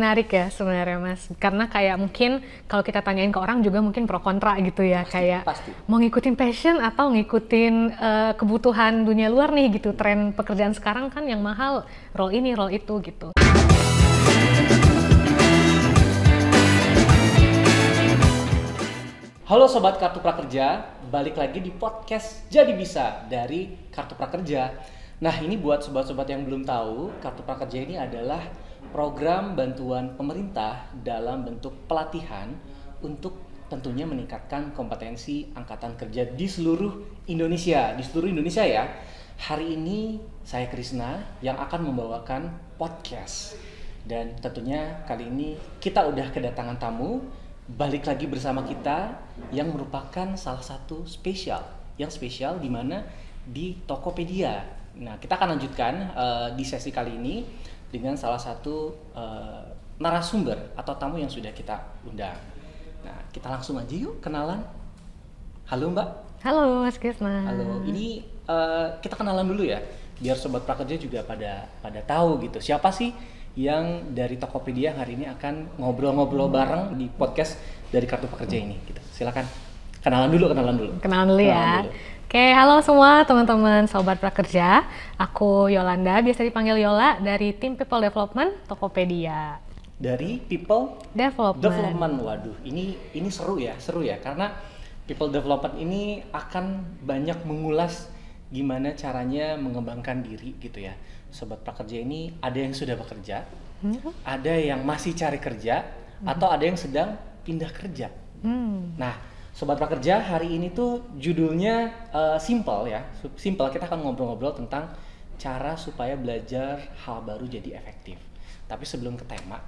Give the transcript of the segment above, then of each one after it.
Menarik ya sebenarnya Mas, karena kayak mungkin kalau kita tanyain ke orang juga mungkin pro kontra gitu ya, pasti, kayak pasti. mau ngikutin passion atau ngikutin uh, kebutuhan dunia luar nih gitu, tren pekerjaan sekarang kan yang mahal, role ini, role itu gitu. Halo Sobat Kartu Prakerja, balik lagi di podcast Jadi Bisa dari Kartu Prakerja. Nah ini buat sobat-sobat yang belum tahu, Kartu Prakerja ini adalah program bantuan pemerintah dalam bentuk pelatihan untuk tentunya meningkatkan kompetensi angkatan kerja di seluruh Indonesia, di seluruh Indonesia ya. Hari ini saya Krisna yang akan membawakan podcast. Dan tentunya kali ini kita udah kedatangan tamu balik lagi bersama kita yang merupakan salah satu spesial, yang spesial di mana di Tokopedia. Nah, kita akan lanjutkan uh, di sesi kali ini dengan salah satu uh, narasumber atau tamu yang sudah kita undang. Nah, kita langsung aja yuk kenalan. Halo Mbak. Halo Mas Krisna. Halo. Ini uh, kita kenalan dulu ya, biar sobat prakerja juga pada pada tahu gitu. Siapa sih yang dari Tokopedia hari ini akan ngobrol-ngobrol hmm. bareng di podcast dari Kartu Pekerja ini gitu. Silakan kenalan dulu, kenalan dulu. Kenalan dulu ya. kenalan ya. Dulu. Oke, halo semua teman-teman Sobat Prakerja. Aku Yolanda, biasa dipanggil Yola dari tim People Development Tokopedia. Dari People Development. Development. Waduh, ini ini seru ya, seru ya karena People Development ini akan banyak mengulas gimana caranya mengembangkan diri gitu ya. Sobat Prakerja ini ada yang sudah bekerja, hmm. ada yang masih cari kerja, hmm. atau ada yang sedang pindah kerja. Hmm. Nah, Sobat Pekerja, hari ini tuh judulnya uh, eh, simple ya. Simple, kita akan ngobrol-ngobrol tentang cara supaya belajar hal baru jadi efektif. Tapi sebelum ke tema,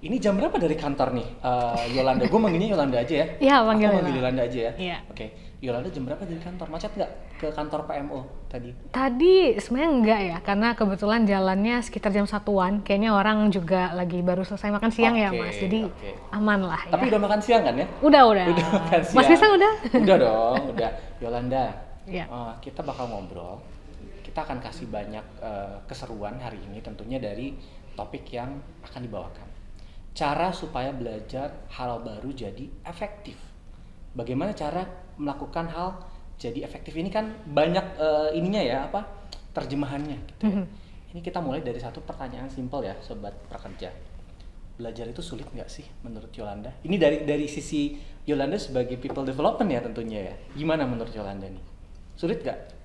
ini jam berapa dari kantor nih, uh, Yolanda? Gue manggilnya Yolanda aja ya. Iya, manggil Yolanda. manggil Yolanda aja ya. Iya. Oke. Okay. Yolanda jam berapa dari kantor? Macet nggak ke kantor PMO tadi? Tadi sebenarnya enggak ya, karena kebetulan jalannya sekitar jam satuan. Kayaknya orang juga lagi baru selesai makan siang okay, ya mas, jadi okay. aman lah. ya. Tapi udah makan siang kan ya? Udah udah. Udah makan siang. Mas Bisa udah? Udah dong, udah. Yolanda, ya. uh, kita bakal ngobrol. Kita akan kasih banyak uh, keseruan hari ini, tentunya dari topik yang akan dibawakan. Cara supaya belajar hal baru jadi efektif. Bagaimana cara melakukan hal jadi efektif ini kan banyak uh, ininya ya apa terjemahannya gitu ya. Mm -hmm. Ini kita mulai dari satu pertanyaan simpel ya sobat pekerja. Belajar itu sulit nggak sih menurut Yolanda? Ini dari dari sisi Yolanda sebagai people development ya tentunya ya. Gimana menurut Yolanda nih? Sulit nggak?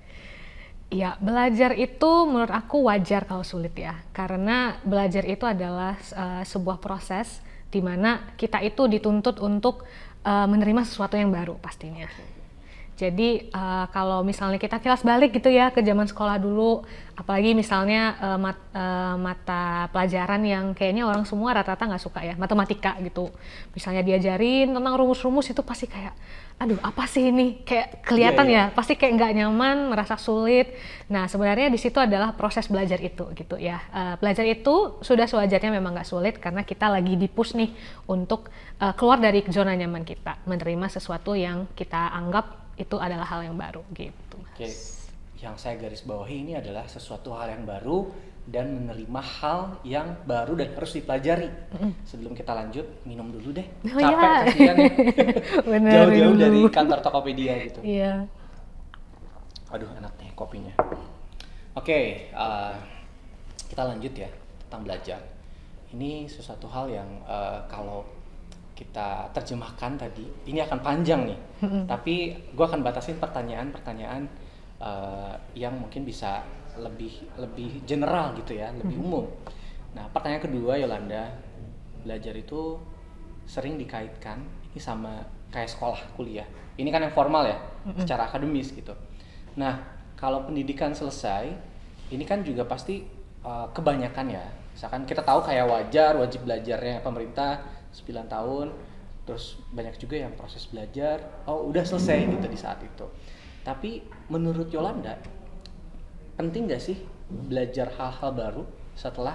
Ya, belajar itu menurut aku wajar kalau sulit ya. Karena belajar itu adalah uh, sebuah proses di mana kita itu dituntut untuk Eh, menerima sesuatu yang baru pastinya. Okay. Jadi uh, kalau misalnya kita kilas balik gitu ya ke zaman sekolah dulu, apalagi misalnya uh, mat, uh, mata pelajaran yang kayaknya orang semua rata-rata nggak suka ya, matematika gitu. Misalnya diajarin tentang rumus-rumus itu pasti kayak, aduh apa sih ini? Kayak kelihatan yeah, iya. ya, pasti kayak nggak nyaman, merasa sulit. Nah sebenarnya di situ adalah proses belajar itu gitu ya. Uh, belajar itu sudah sewajarnya memang nggak sulit karena kita lagi dipus nih untuk uh, keluar dari zona nyaman kita, menerima sesuatu yang kita anggap itu adalah hal yang baru gitu. Mas. Okay. Yang saya garis bawahi ini adalah sesuatu hal yang baru dan menerima hal yang baru dan harus dipelajari. Sebelum kita lanjut, minum dulu deh. Oh, Capek yeah. kasihan ya. Jauh-jauh dari kantor Tokopedia gitu. Iya. Aduh, enak nih kopinya. Oke, okay, uh, eh, kita lanjut ya tentang belajar. Ini sesuatu hal yang uh, kalau kita terjemahkan tadi ini akan panjang nih tapi gue akan batasin pertanyaan-pertanyaan uh, yang mungkin bisa lebih lebih general gitu ya lebih umum nah pertanyaan kedua Yolanda belajar itu sering dikaitkan ini sama kayak sekolah kuliah ini kan yang formal ya secara akademis gitu nah kalau pendidikan selesai ini kan juga pasti uh, kebanyakan ya misalkan kita tahu kayak wajar wajib belajarnya pemerintah 9 tahun terus banyak juga yang proses belajar oh udah selesai gitu di saat itu tapi menurut Yolanda penting nggak sih belajar hal-hal baru setelah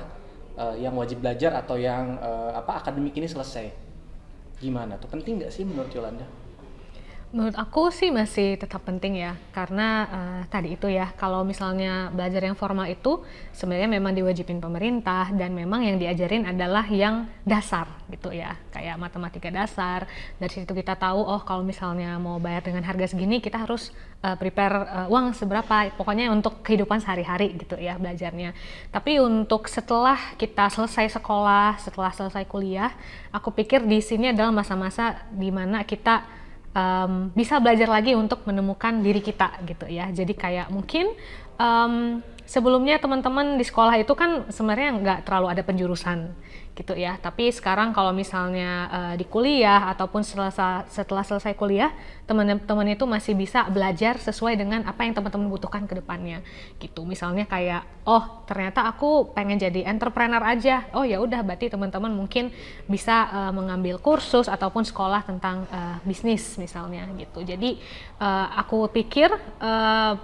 uh, yang wajib belajar atau yang uh, apa akademik ini selesai gimana tuh penting nggak sih menurut Yolanda? Menurut aku sih masih tetap penting ya, karena uh, tadi itu ya, kalau misalnya belajar yang formal itu sebenarnya memang diwajibin pemerintah dan memang yang diajarin adalah yang dasar gitu ya, kayak matematika dasar. Dari situ kita tahu, oh kalau misalnya mau bayar dengan harga segini, kita harus uh, prepare uh, uang seberapa, pokoknya untuk kehidupan sehari-hari gitu ya belajarnya. Tapi untuk setelah kita selesai sekolah, setelah selesai kuliah, aku pikir di sini adalah masa-masa dimana kita um, bisa belajar lagi untuk menemukan diri kita gitu ya. Jadi kayak mungkin um, sebelumnya teman-teman di sekolah itu kan sebenarnya nggak terlalu ada penjurusan gitu ya. Tapi sekarang kalau misalnya uh, di kuliah ataupun setelah setelah selesai kuliah, teman-teman itu masih bisa belajar sesuai dengan apa yang teman-teman butuhkan ke depannya. Gitu. Misalnya kayak, oh ternyata aku pengen jadi entrepreneur aja. Oh ya udah, berarti teman-teman mungkin bisa uh, mengambil kursus ataupun sekolah tentang uh, bisnis misalnya gitu. Jadi uh, aku pikir uh,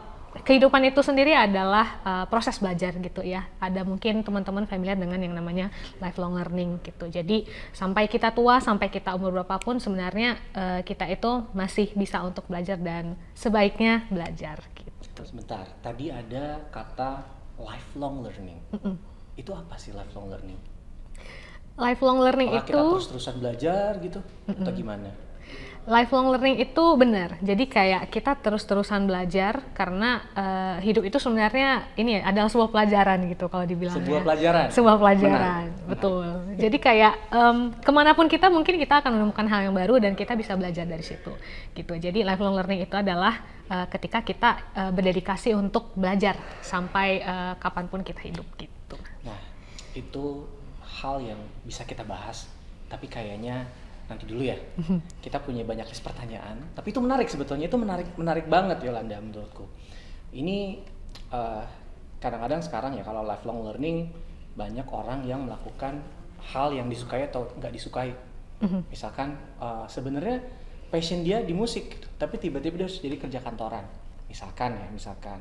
kehidupan itu sendiri adalah uh, proses belajar gitu ya. Ada mungkin teman-teman familiar dengan yang namanya lifelong learning gitu. Jadi sampai kita tua, sampai kita umur berapapun sebenarnya uh, kita itu masih bisa untuk belajar dan sebaiknya belajar gitu. Sebentar, tadi ada kata lifelong learning. Mm -mm. Itu apa sih lifelong learning? Lifelong learning Apakah itu kita terus-terusan belajar gitu mm -mm. atau gimana? lifelong learning itu benar. Jadi kayak kita terus-terusan belajar karena uh, hidup itu sebenarnya ini ya adalah sebuah pelajaran gitu kalau dibilang. Ya. Sebuah pelajaran. Sebuah pelajaran, benar. betul. Benar. Jadi kayak um, kemanapun kita mungkin kita akan menemukan hal yang baru dan kita bisa belajar dari situ, gitu. Jadi lifelong learning itu adalah uh, ketika kita uh, berdedikasi untuk belajar sampai uh, kapanpun kita hidup, gitu. Nah, itu hal yang bisa kita bahas, tapi kayaknya nanti dulu ya. Kita punya banyak pertanyaan, tapi itu menarik sebetulnya itu menarik menarik banget Yolanda menurutku. Ini kadang eh, kadang-kadang sekarang ya kalau lifelong learning banyak orang yang melakukan hal yang disukai atau nggak disukai. Mhm. Misalkan uh, sebenarnya passion dia di musik, gitu, tapi tiba-tiba dia harus jadi kerja kantoran. Misalkan ya, misalkan.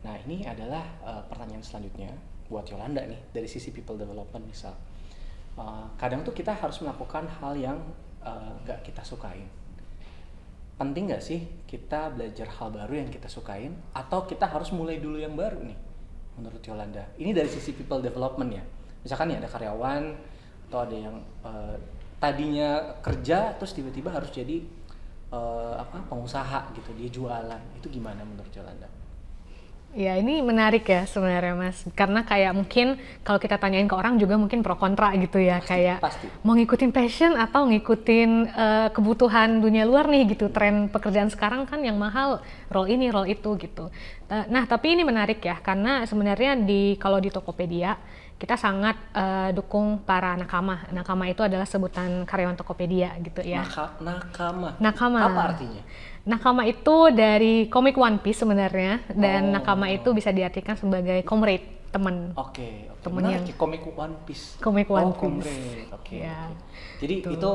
Nah ini adalah uh, pertanyaan selanjutnya buat Yolanda nih dari sisi people development misal uh, kadang tuh kita harus melakukan hal yang uh, eh, gak kita sukain penting gak sih kita belajar hal baru yang kita sukain atau kita harus mulai dulu yang baru nih menurut Yolanda ini dari sisi people development ya misalkan ya ada karyawan atau ada yang uh, tadinya kerja terus tiba-tiba harus jadi uh, apa pengusaha gitu dia jualan itu gimana menurut Yolanda Ya ini menarik ya sebenarnya mas, karena kayak mungkin kalau kita tanyain ke orang juga mungkin pro kontra gitu ya pasti, kayak pasti. mau ngikutin passion atau ngikutin uh, kebutuhan dunia luar nih gitu tren pekerjaan sekarang kan yang mahal role ini, role itu gitu. Eh, nah, tapi ini menarik ya karena sebenarnya di kalau di Tokopedia kita sangat uh, dukung para nakama. Nakama itu adalah sebutan karyawan Tokopedia gitu ya. Naka, nakama. Nakama. Apa artinya? Nakama itu dari komik One Piece sebenarnya dan oh. nakama itu bisa diartikan sebagai comrade, teman. Oke, okay, okay. yang komik One Piece. Komik One oh, Piece. Oke. Okay, ya. Jadi Tuh. itu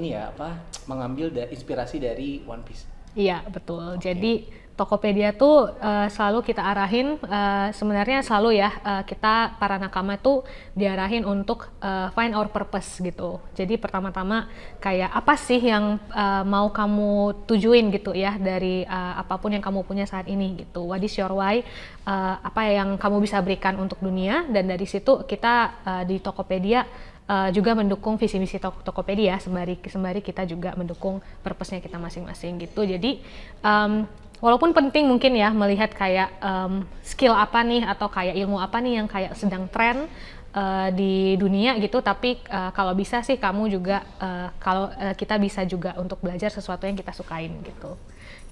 ini ya apa mengambil da inspirasi dari One Piece. Iya, betul. Okay. Jadi Tokopedia tuh uh, selalu kita arahin uh, sebenarnya selalu ya uh, kita para nakama tuh diarahin untuk uh, find our purpose gitu. Jadi pertama-tama kayak apa sih yang uh, mau kamu tujuin gitu ya dari uh, apapun yang kamu punya saat ini gitu. What is your why? Uh, apa yang kamu bisa berikan untuk dunia dan dari situ kita uh, di Tokopedia uh, juga mendukung visi misi Tok Tokopedia sembari sembari kita juga mendukung purpose-nya kita masing-masing gitu. Jadi um, walaupun penting mungkin ya melihat kayak um, skill apa nih atau kayak ilmu apa nih yang kayak sedang tren uh, di dunia gitu tapi uh, kalau bisa sih kamu juga uh, kalau uh, kita bisa juga untuk belajar sesuatu yang kita sukain gitu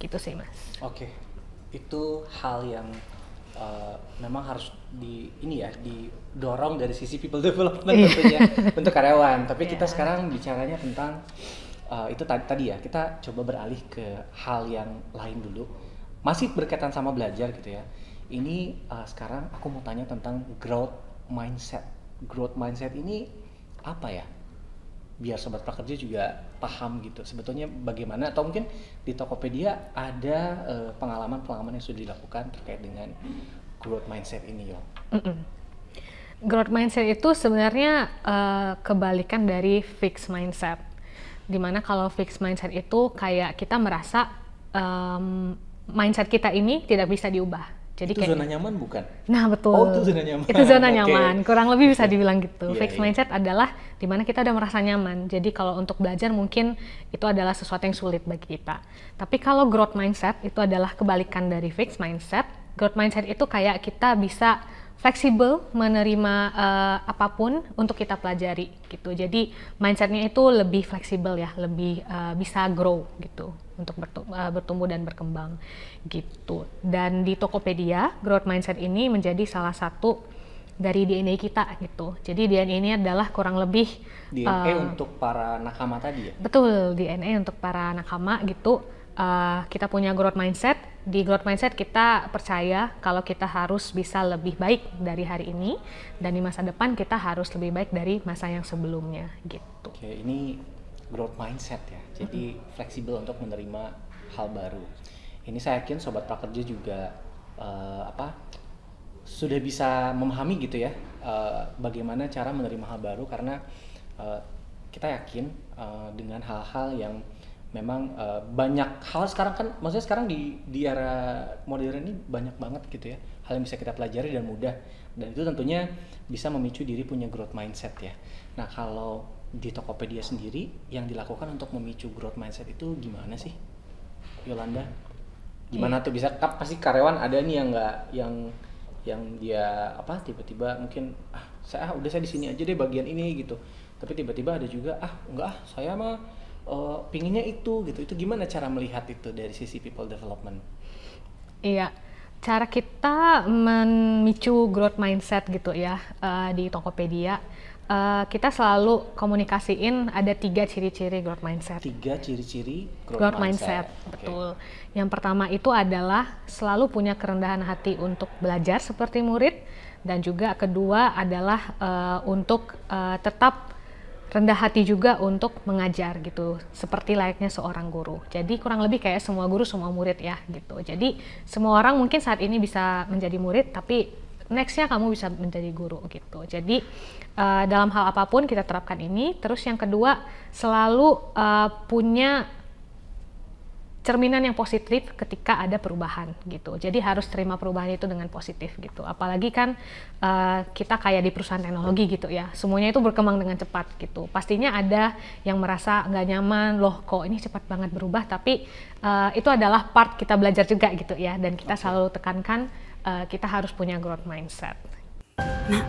gitu sih mas oke okay. itu hal yang uh, memang harus di ini ya didorong dari sisi people development yeah. tentunya untuk karyawan tapi yeah. kita iya. sekarang bicaranya tentang uh, itu tadi ya kita coba beralih ke hal yang lain dulu masih berkaitan sama belajar gitu ya ini uh, sekarang aku mau tanya tentang growth mindset growth mindset ini apa ya biar sobat pekerja juga paham gitu sebetulnya bagaimana atau mungkin di Tokopedia ada eh, pengalaman-pengalaman uh, yang sudah dilakukan terkait dengan growth mindset ini yo. Mm -mm. Growth mindset itu sebenarnya uh, kebalikan dari fixed mindset. Dimana kalau fixed mindset itu kayak kita merasa um, mindset kita ini tidak bisa diubah. Jadi itu kayak, zona nyaman bukan? Nah betul. Oh itu zona nyaman. Itu zona nyaman. okay. Kurang lebih bisa iya. dibilang gitu. Yeah, Fixed yeah. mindset adalah di mana kita udah merasa nyaman. Jadi kalau untuk belajar mungkin itu adalah sesuatu yang sulit bagi kita. Tapi kalau growth mindset itu adalah kebalikan dari fixed mindset. Growth mindset itu kayak kita bisa fleksibel menerima uh, apapun untuk kita pelajari gitu. Jadi mindsetnya itu lebih fleksibel ya, lebih uh, bisa grow gitu untuk eh, bertumbuh dan berkembang gitu. Dan di Tokopedia growth mindset ini menjadi salah satu dari DNA kita gitu. Jadi DNA ini adalah kurang lebih DNA uh, untuk para nakama tadi ya. Betul, DNA untuk para nakama gitu. Uh, kita punya growth mindset di growth mindset kita percaya kalau kita harus bisa lebih baik dari hari ini dan di masa depan kita harus lebih baik dari masa yang sebelumnya gitu. Oke, ini growth mindset ya. Jadi mm-hmm. fleksibel untuk menerima hal baru. Ini saya yakin sobat prakerja juga uh, apa sudah bisa memahami gitu ya uh, bagaimana cara menerima hal baru karena uh, kita yakin uh, dengan hal-hal yang memang uh, banyak hal sekarang kan maksudnya sekarang di di era modern ini banyak banget gitu ya hal yang bisa kita pelajari dan mudah dan itu tentunya bisa memicu diri punya growth mindset ya nah kalau di Tokopedia sendiri yang dilakukan untuk memicu growth mindset itu gimana sih Yolanda gimana hmm. tuh bisa kan pasti karyawan ada nih yang nggak yang yang dia apa tiba-tiba mungkin ah saya ah, udah saya di sini aja deh bagian ini gitu tapi tiba-tiba ada juga ah enggak ah saya mah uh, pinginnya itu gitu itu gimana cara melihat itu dari sisi people development iya cara kita memicu growth mindset gitu ya uh, di Tokopedia uh, kita selalu komunikasiin ada tiga ciri-ciri growth mindset tiga ciri-ciri growth, growth mindset, mindset. betul yang pertama itu adalah selalu punya kerendahan hati untuk belajar seperti murid dan juga kedua adalah uh, untuk uh, tetap rendah hati juga untuk mengajar gitu seperti layaknya seorang guru jadi kurang lebih kayak semua guru semua murid ya gitu jadi semua orang mungkin saat ini bisa menjadi murid tapi nextnya kamu bisa menjadi guru gitu jadi uh, dalam hal apapun kita terapkan ini terus yang kedua selalu uh, punya cerminan yang positif ketika ada perubahan gitu. Jadi harus terima perubahan itu dengan positif gitu. Apalagi kan uh, kita kayak di perusahaan teknologi gitu ya, semuanya itu berkembang dengan cepat gitu. Pastinya ada yang merasa nggak nyaman, loh kok ini cepat banget berubah. Tapi uh, itu adalah part kita belajar juga gitu ya, dan kita okay. selalu tekankan uh, kita harus punya growth mindset. Nah,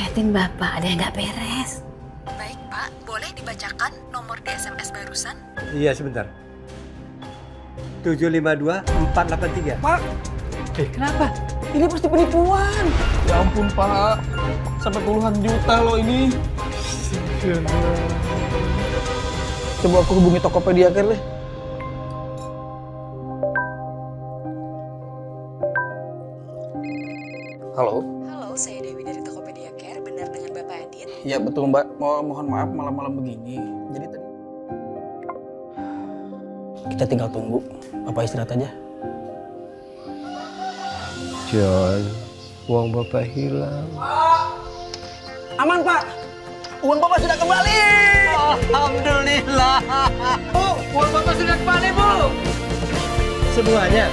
liatin bapak ada yang nggak beres. Baik pak, boleh dibacakan nomor di SMS barusan? Iya sebentar. 752 483. Pak! Eh, kenapa? Ini pasti penipuan. Ya ampun, Pak. Sampai puluhan juta loh ini. Coba aku hubungi Tokopedia kan deh. Halo. Halo, saya Dewi dari Tokopedia Care. Benar dengan Bapak Adit? Ya betul, Mbak. Mo mohon maaf malam-malam begini. Jadi tadi kita tinggal tunggu. Bapak istirahat aja. John, uang Bapak hilang. Aman, Pak. Uang Bapak sudah kembali. Alhamdulillah. Bu, uang Bapak sudah kembali, Bu. Semuanya?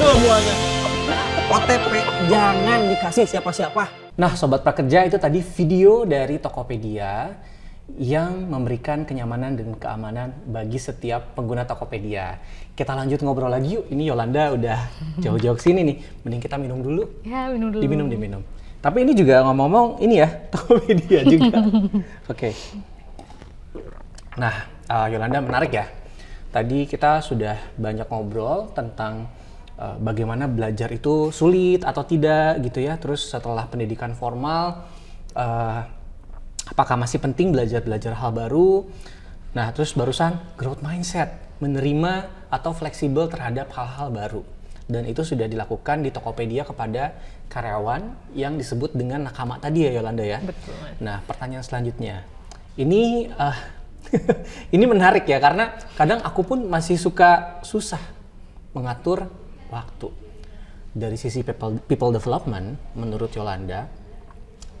Semuanya. OTP jangan dikasih siapa-siapa. Nah, Sobat Prakerja itu tadi video dari Tokopedia yang memberikan kenyamanan dan keamanan bagi setiap pengguna Tokopedia. Kita lanjut ngobrol lagi yuk. Ini Yolanda udah jauh-jauh sini nih. Mending kita minum dulu. Ya, minum dulu. Diminum, diminum. Tapi ini juga ngomong-ngomong ini ya, Tokopedia juga. Oke. Okay. Nah, uh, Yolanda menarik ya. Tadi kita sudah banyak ngobrol tentang uh, bagaimana belajar itu sulit atau tidak gitu ya. Terus setelah pendidikan formal uh, apakah masih penting belajar-belajar hal baru? Nah, terus barusan growth mindset, menerima atau fleksibel terhadap hal-hal baru. Dan itu sudah dilakukan di Tokopedia kepada karyawan yang disebut dengan nakama tadi ya Yolanda ya. Betul. Nah, pertanyaan selanjutnya. Ini uh, ini menarik ya karena kadang aku pun masih suka susah mengatur waktu. Dari sisi people, people development menurut Yolanda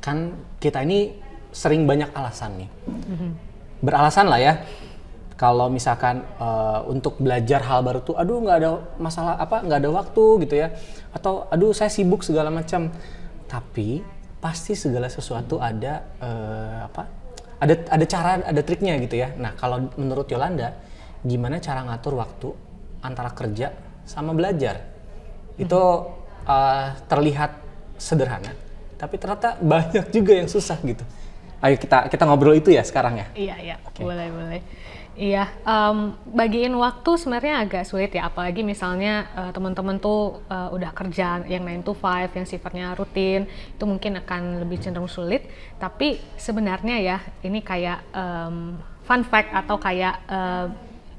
kan kita ini sering banyak alasan nih. Mm-hmm. Beralasan lah ya. Kalau misalkan uh, untuk belajar hal baru tuh, aduh nggak ada masalah apa, nggak ada waktu gitu ya, atau aduh saya sibuk segala macam. Tapi pasti segala sesuatu ada uh, apa? Ada ada cara, ada triknya gitu ya. Nah kalau menurut Yolanda, gimana cara ngatur waktu antara kerja sama belajar? Itu uh, terlihat sederhana, tapi ternyata banyak juga yang susah gitu. Ayo kita kita ngobrol itu ya sekarang ya. Iya iya, okay. boleh boleh. Iya, um, bagiin waktu sebenarnya agak sulit ya, apalagi misalnya uh, teman-teman tuh uh, udah kerja yang 9 to 5, yang sifatnya rutin, itu mungkin akan lebih cenderung sulit. Tapi sebenarnya ya, ini kayak um, fun fact atau kayak uh,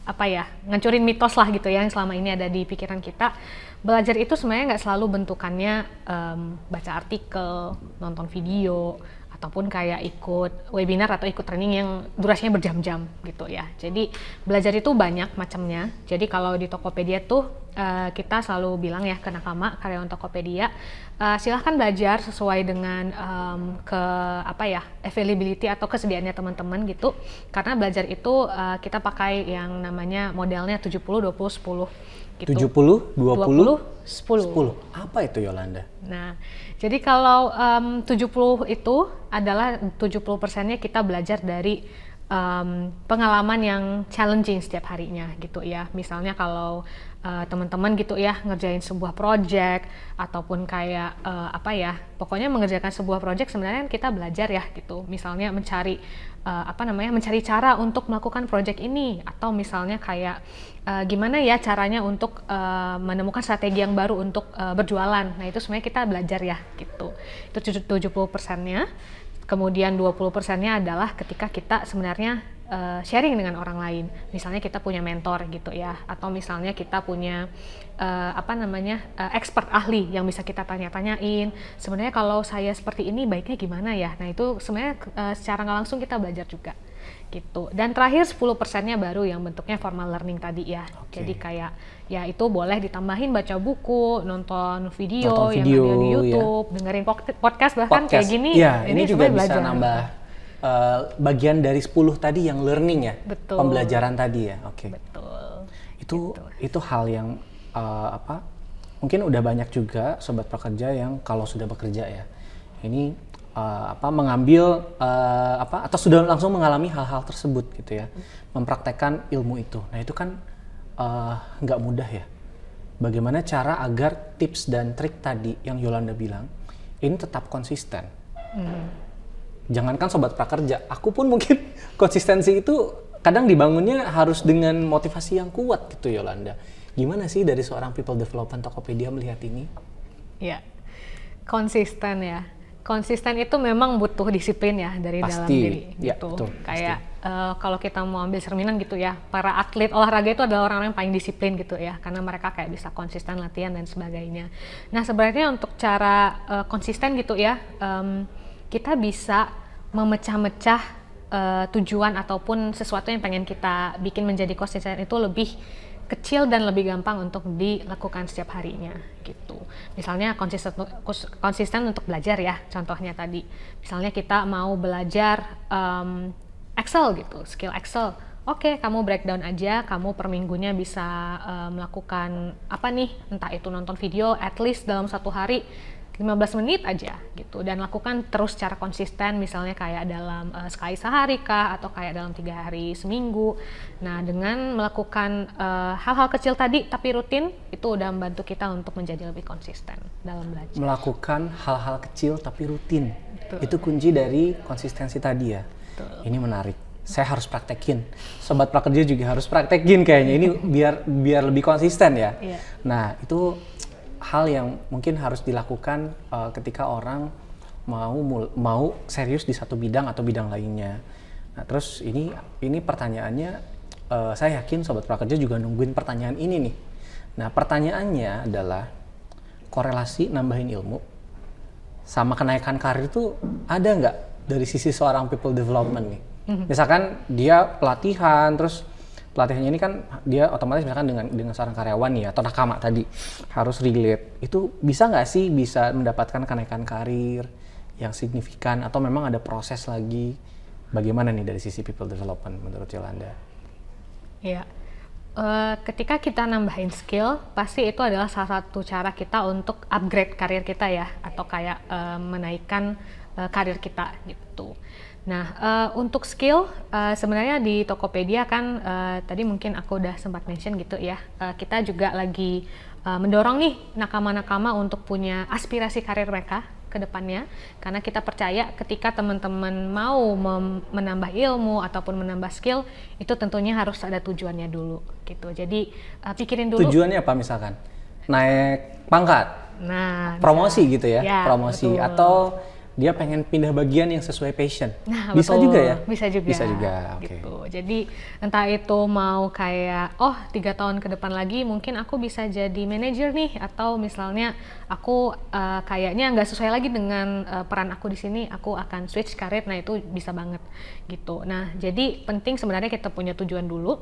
apa ya, ngancurin mitos lah gitu ya, yang selama ini ada di pikiran kita. Belajar itu sebenarnya nggak selalu bentukannya um, baca artikel, nonton video, ataupun kayak ikut webinar atau ikut training yang durasinya berjam-jam gitu ya. Jadi belajar itu banyak macamnya. Jadi kalau di Tokopedia tuh Eh, kita selalu bilang ya ke nakama karyawan Tokopedia uh, eh, silahkan belajar sesuai dengan um, ke apa ya availability atau kesediaannya teman-teman gitu karena belajar itu uh, kita pakai yang namanya modelnya 70 20 10 gitu. 70, 20, 20 10. 10. Apa itu Yolanda? Nah, jadi kalau um, 70 itu adalah 70 persennya kita belajar dari um, pengalaman yang challenging setiap harinya gitu ya. Misalnya kalau uh, teman-teman gitu ya ngerjain sebuah project ataupun kayak uh, apa ya pokoknya mengerjakan sebuah project sebenarnya kita belajar ya gitu misalnya mencari uh, apa namanya mencari cara untuk melakukan project ini atau misalnya kayak uh, gimana ya caranya untuk uh, menemukan strategi yang baru untuk uh, berjualan nah itu sebenarnya kita belajar ya gitu itu 70 persennya kemudian 20 persennya adalah ketika kita sebenarnya uh, sharing dengan orang lain. Misalnya kita punya mentor gitu ya, atau misalnya kita punya uh, apa namanya uh, expert ahli yang bisa kita tanya-tanyain. Sebenarnya kalau saya seperti ini baiknya gimana ya? Nah itu sebenarnya uh, secara nggak langsung kita belajar juga gitu. Dan terakhir 10 persennya baru yang bentuknya formal learning tadi ya. Okay. Jadi kayak ya itu boleh ditambahin baca buku, nonton video, nonton video yang ada di ya. YouTube, ya. dengerin podcast bahkan podcast. kayak gini. Ya, ini, ini juga bisa belajar. nambah uh, bagian dari 10 tadi yang learning ya, Betul. pembelajaran tadi ya. Oke. Okay. Itu betul. Gitu. itu hal yang uh, apa? Mungkin udah banyak juga sobat pekerja yang kalau sudah bekerja ya, ini uh, apa mengambil uh, apa atau sudah langsung mengalami hal-hal tersebut gitu ya, mempraktekkan ilmu itu. Nah itu kan nggak uh, mudah ya. Bagaimana cara agar tips dan trik tadi yang Yolanda bilang ini tetap konsisten? Hmm jangankan sobat prakerja, aku pun mungkin konsistensi itu kadang dibangunnya harus dengan motivasi yang kuat gitu Yolanda. Gimana sih dari seorang people development Tokopedia melihat ini? Ya, konsisten ya. Konsisten itu memang butuh disiplin ya dari pasti. dalam diri iya, gitu. betul, Kayak uh, kalau kita mau ambil cerminan gitu ya, para atlet olahraga itu adalah orang-orang yang paling disiplin gitu ya, karena mereka kayak bisa konsisten latihan dan sebagainya. Nah sebenarnya untuk cara uh, konsisten gitu ya. Um, kita bisa memecah-mecah uh, tujuan ataupun sesuatu yang pengen kita bikin menjadi cost konsisten itu lebih kecil dan lebih gampang untuk dilakukan setiap harinya gitu. Misalnya konsisten konsisten untuk belajar ya contohnya tadi. Misalnya kita mau belajar um, Excel gitu, skill Excel. Oke, okay, kamu breakdown aja, kamu per minggunya bisa um, melakukan apa nih? Entah itu nonton video, at least dalam satu hari 15 menit aja gitu dan lakukan terus secara konsisten misalnya kayak dalam uh, sekali sehari kah atau kayak dalam tiga hari seminggu nah dengan melakukan eh, hal-hal uh, kecil tadi tapi rutin itu udah membantu kita untuk menjadi lebih konsisten dalam belajar melakukan hal-hal kecil tapi rutin Betul. itu kunci dari konsistensi tadi ya Betul. ini menarik saya harus praktekin sobat prakerja juga harus praktekin kayaknya ini biar biar lebih konsisten ya yeah. nah itu hal yang mungkin harus dilakukan uh, ketika orang mau mul- mau serius di satu bidang atau bidang lainnya. Nah, terus ini ini pertanyaannya uh, saya yakin sobat prakerja juga nungguin pertanyaan ini nih. Nah, pertanyaannya adalah korelasi nambahin ilmu sama kenaikan karir itu ada nggak dari sisi seorang people development nih? Mhm. Misalkan dia pelatihan terus Pelatihannya ini kan dia otomatis misalkan dengan dengan seorang karyawan ya atau nakama tadi harus relate itu bisa nggak sih bisa mendapatkan kenaikan karir yang signifikan atau memang ada proses lagi bagaimana nih dari sisi people development menurut Yolanda? Iya. Uh, ketika kita nambahin skill, pasti itu adalah salah satu cara kita untuk upgrade karir kita ya, atau kayak uh, menaikkan uh, karir kita gitu. Nah, uh, untuk skill uh, sebenarnya di Tokopedia kan uh, tadi mungkin aku udah sempat mention gitu ya. Uh, kita juga lagi uh, mendorong nih nakama-nakama untuk punya aspirasi karir mereka ke depannya karena kita percaya ketika teman-teman mau menambah ilmu ataupun menambah skill itu tentunya harus ada tujuannya dulu gitu. Jadi uh, pikirin dulu tujuannya apa misalkan? Naik pangkat. Nah, promosi gitu ya, ya promosi betul. atau dia pengen pindah bagian yang sesuai passion. Nah, bisa betul. juga ya? Bisa juga. Bisa juga. Okay. Gitu. Jadi entah itu mau kayak oh tiga tahun ke depan lagi mungkin aku bisa jadi manajer nih atau misalnya aku uh, kayaknya nggak sesuai lagi dengan uh, peran aku di sini, aku akan switch karir. Nah itu bisa banget gitu. Nah jadi penting sebenarnya kita punya tujuan dulu.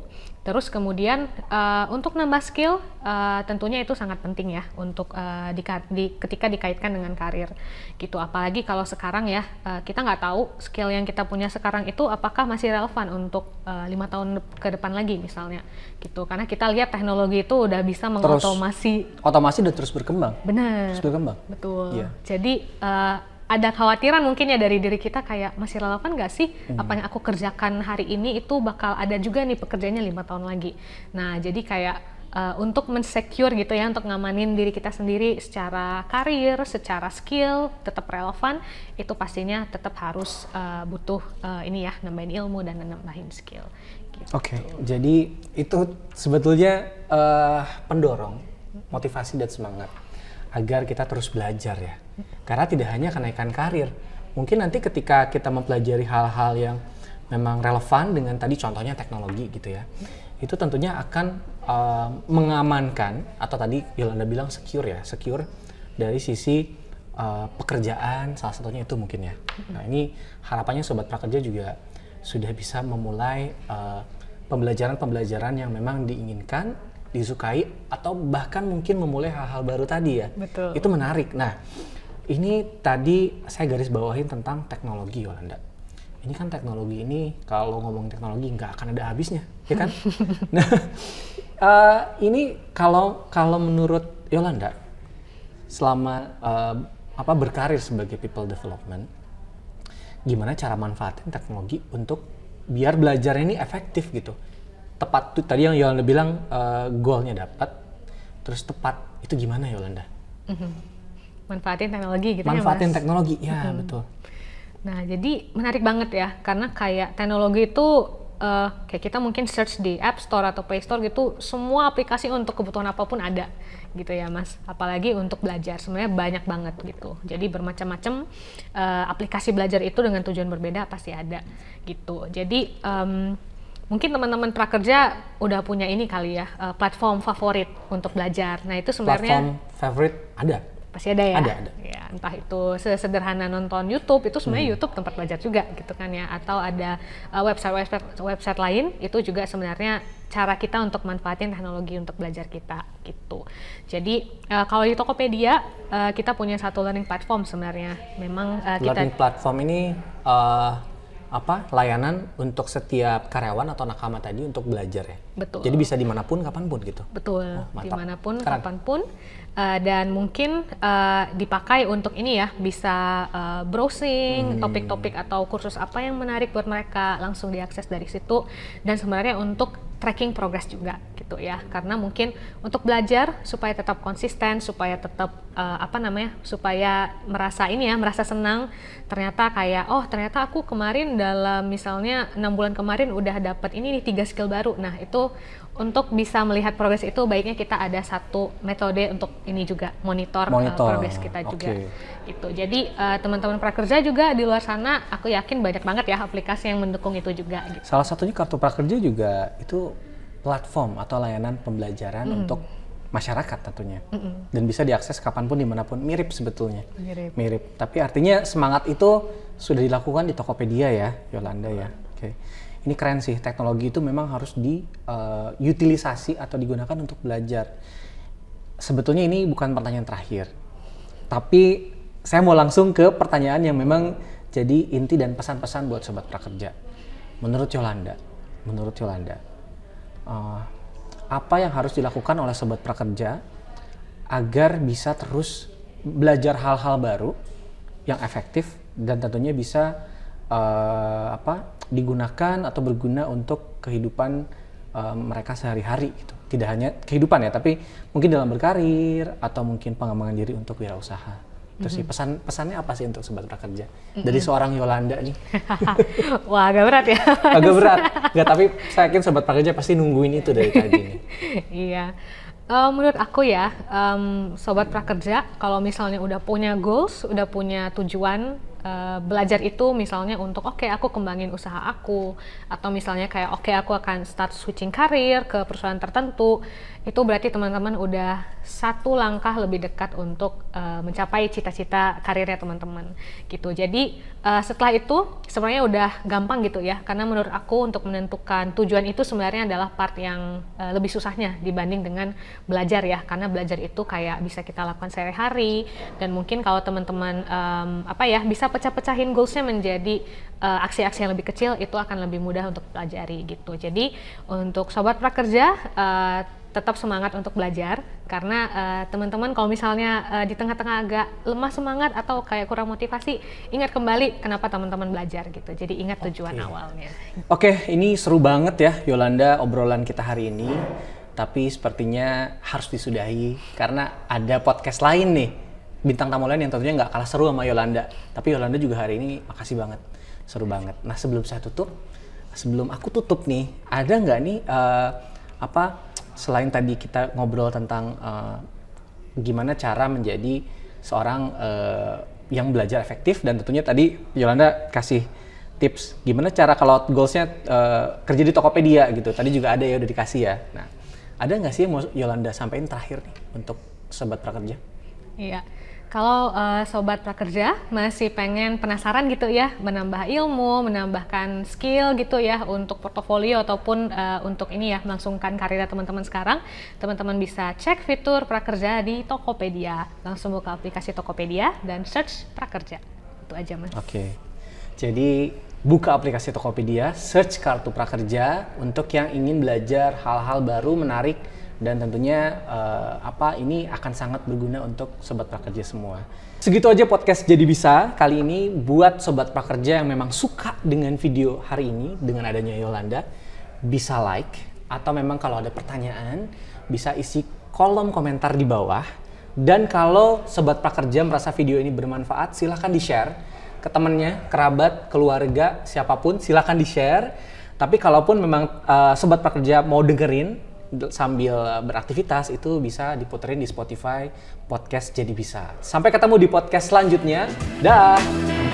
Terus kemudian uh, untuk nambah skill uh, tentunya itu sangat penting ya untuk uh, eh, di, di, ketika dikaitkan dengan karir gitu. Apalagi kalau sekarang ya uh, kita nggak tahu skill yang kita punya sekarang itu apakah masih relevan untuk lima uh, tahun ke depan lagi misalnya gitu. Karena kita lihat teknologi itu udah bisa mengotomasi. Terus, otomasi udah terus berkembang. Benar. Terus berkembang. Betul. Yeah. Jadi uh, ada khawatiran mungkin ya dari diri kita kayak masih relevan gak sih hmm. apa yang aku kerjakan hari ini itu bakal ada juga nih pekerjaannya lima tahun lagi. Nah jadi kayak uh, untuk mensecure gitu ya untuk ngamanin diri kita sendiri secara karir, secara skill tetap relevan itu pastinya tetap harus uh, butuh uh, ini ya nambahin ilmu dan nambahin skill. Gitu. Oke, okay. jadi itu sebetulnya uh, pendorong, motivasi dan semangat agar kita terus belajar ya karena tidak hanya kenaikan karir, mungkin nanti ketika kita mempelajari hal-hal yang memang relevan dengan tadi contohnya teknologi gitu ya, itu tentunya akan uh, mengamankan atau tadi Yolanda bilang secure ya, secure dari sisi uh, pekerjaan salah satunya itu mungkin ya. Nah ini harapannya sobat prakerja juga sudah bisa memulai pembelajaran pembelajaran-pembelajaran yang memang diinginkan, disukai, atau bahkan mungkin memulai hal-hal baru tadi ya. Betul. Itu menarik. Nah, ini tadi saya garis bawahin tentang teknologi Yolanda. Ini kan teknologi ini kalau ngomong teknologi nggak akan ada habisnya, ya kan? nah, uh, ini kalau kalau menurut Yolanda selama uh, apa berkarir sebagai people development, gimana cara manfaatin teknologi untuk biar belajar ini efektif gitu? Tepat tuh tadi yang Yolanda bilang uh, goalnya dapat, terus tepat itu gimana Yolanda? Mm -hmm manfaatin teknologi gitu manfaatin ya, mas? teknologi ya hmm. betul nah jadi menarik banget ya karena kayak teknologi itu uh, kayak kita mungkin search di App Store atau Play Store gitu semua aplikasi untuk kebutuhan apapun ada gitu ya mas apalagi untuk belajar sebenarnya banyak banget gitu jadi bermacam-macam uh, aplikasi belajar itu dengan tujuan berbeda pasti ada gitu jadi um, mungkin teman-teman prakerja udah punya ini kali ya uh, platform favorit untuk belajar. Nah itu sebenarnya platform favorit ada pasti ada ya. Ada, ada. Ya, entah itu sederhana nonton YouTube itu sebenarnya hmm. YouTube tempat belajar juga gitu kan ya atau ada uh, website website website lain itu juga sebenarnya cara kita untuk manfaatin teknologi untuk belajar kita gitu. Jadi uh, kalau di Tokopedia uh, kita punya satu learning platform sebenarnya. Memang uh, kita learning platform ini uh, apa layanan untuk setiap karyawan atau nakama tadi untuk belajar ya. Betul. Jadi bisa dimanapun kapanpun gitu. Betul. Oh, dimanapun Keren. kapanpun Eh, dan mungkin uh, dipakai untuk ini ya bisa uh, browsing hmm. topik-topik hmm. atau kursus apa yang menarik buat mereka langsung diakses dari situ dan sebenarnya untuk tracking progress juga gitu ya karena mungkin untuk belajar supaya tetap konsisten supaya tetap uh, apa namanya supaya merasa ini ya merasa senang ternyata kayak oh ternyata aku kemarin dalam misalnya enam bulan kemarin udah dapat ini nih tiga skill baru nah itu untuk bisa melihat progres itu baiknya kita ada satu metode untuk ini juga monitor, eh, monitor. Uh, progres kita okay. juga gitu. Jadi uh, teman-teman prakerja juga di luar sana aku yakin banyak banget ya aplikasi yang mendukung itu juga gitu. Salah satunya kartu prakerja juga itu platform atau layanan pembelajaran mm. untuk masyarakat tentunya mm -mm. dan bisa diakses kapanpun dimanapun mirip sebetulnya mirip. mirip tapi artinya semangat itu sudah dilakukan di Tokopedia ya Yolanda ya oke okay ini keren sih teknologi itu memang harus diutilisasi eh, uh, atau digunakan untuk belajar. Sebetulnya ini bukan pertanyaan terakhir, tapi saya mau langsung ke pertanyaan yang memang jadi inti dan pesan-pesan buat sobat prakerja. Menurut Yolanda, menurut Yolanda, uh, apa yang harus dilakukan oleh sobat prakerja agar bisa terus belajar hal-hal baru yang efektif dan tentunya bisa uh, apa digunakan atau berguna untuk kehidupan uh, mereka sehari-hari gitu. Tidak hanya kehidupan ya, tapi mungkin dalam berkarir atau mungkin pengembangan diri untuk wirausaha. Terus -hmm. pesan pesannya apa sih untuk sobat prakerja mm-hmm. dari seorang Yolanda nih? Wah agak berat ya. agak berat. Enggak, tapi saya yakin sobat prakerja pasti nungguin itu dari tadi. Nih. iya. Uh, menurut aku ya, um, sobat prakerja kalau misalnya udah punya goals, udah punya tujuan, Eh, belajar itu misalnya untuk oke okay, aku kembangin usaha aku atau misalnya kayak oke okay, aku akan start switching karir ke perusahaan tertentu itu berarti teman-teman udah satu langkah lebih dekat untuk uh, mencapai cita-cita karirnya teman-teman gitu jadi uh, setelah itu sebenarnya udah gampang gitu ya karena menurut aku untuk menentukan tujuan itu sebenarnya adalah part yang uh, lebih susahnya dibanding dengan belajar ya karena belajar itu kayak bisa kita lakukan sehari-hari dan mungkin kalau teman-teman um, apa ya bisa pecah-pecahin goalsnya menjadi eh, aksi-aksi yang lebih kecil itu akan lebih mudah untuk pelajari gitu. Jadi untuk sobat prakerja uh, tetap semangat untuk belajar karena uh, teman-teman kalau misalnya uh, di tengah-tengah agak lemah semangat atau kayak kurang motivasi ingat kembali kenapa teman-teman belajar gitu jadi ingat tujuan okay. awalnya oke okay, ini seru banget ya Yolanda obrolan kita hari ini tapi sepertinya harus disudahi karena ada podcast lain nih bintang tamu lain yang tentunya nggak kalah seru sama Yolanda. Tapi Yolanda juga hari ini makasih banget, seru iya. banget. Nah sebelum saya tutup, sebelum aku tutup nih, ada nggak nih uh, apa selain tadi kita ngobrol tentang uh, gimana cara menjadi seorang uh, yang belajar efektif dan tentunya tadi Yolanda kasih tips gimana cara kalau goalsnya uh, kerja di Tokopedia gitu. Tadi juga ada ya udah dikasih ya. Nah ada nggak sih yang mau Yolanda sampaikan terakhir nih untuk sobat prakerja? Iya. Kalau uh, sobat prakerja masih pengen penasaran gitu ya, menambah ilmu, menambahkan skill gitu ya untuk portofolio ataupun uh, untuk ini ya melangsungkan karir teman-teman sekarang, teman-teman bisa cek fitur prakerja di Tokopedia. Langsung buka aplikasi Tokopedia dan search prakerja. Itu aja mas. Oke. Okay. Jadi buka aplikasi Tokopedia, search kartu prakerja untuk yang ingin belajar hal-hal baru menarik dan tentunya uh, apa ini akan sangat berguna untuk sobat prakerja semua. Segitu aja podcast jadi bisa kali ini buat sobat prakerja yang memang suka dengan video hari ini dengan adanya Yolanda bisa like atau memang kalau ada pertanyaan bisa isi kolom komentar di bawah dan kalau sobat prakerja merasa video ini bermanfaat silahkan di share ke temannya, kerabat, keluarga, siapapun silahkan di share. Tapi kalaupun memang uh, sobat pekerja mau dengerin sambil beraktivitas itu bisa diputerin di Spotify podcast jadi bisa. Sampai ketemu di podcast selanjutnya. Dah.